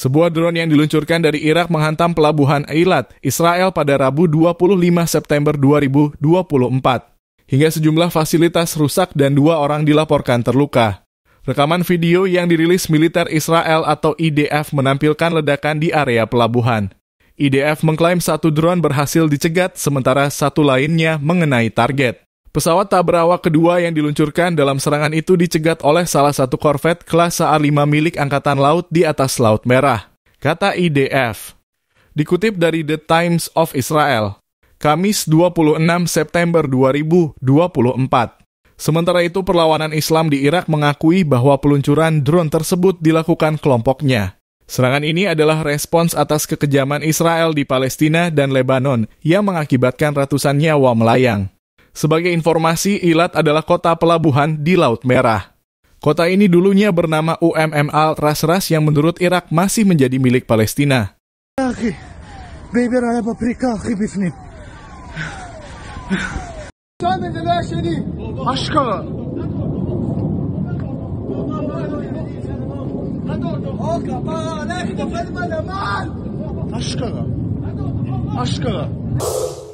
Sebuah drone yang diluncurkan dari Irak menghantam pelabuhan Eilat, Israel pada Rabu 25 September 2024. Hingga sejumlah fasilitas rusak dan dua orang dilaporkan terluka. Rekaman video yang dirilis militer Israel atau IDF menampilkan ledakan di area pelabuhan. IDF mengklaim satu drone berhasil dicegat, sementara satu lainnya mengenai target. Pesawat Tabrawa kedua yang diluncurkan dalam serangan itu dicegat oleh salah satu korvet kelas a 5 milik Angkatan Laut di atas Laut Merah, kata IDF. Dikutip dari The Times of Israel, Kamis 26 September 2024. Sementara itu perlawanan Islam di Irak mengakui bahwa peluncuran drone tersebut dilakukan kelompoknya. Serangan ini adalah respons atas kekejaman Israel di Palestina dan Lebanon yang mengakibatkan ratusan nyawa melayang. Sebagai informasi, Ilat adalah kota pelabuhan di Laut Merah. Kota ini dulunya bernama UMM Al Rasras yang menurut Irak masih menjadi milik Palestina. أشكرا أشكرا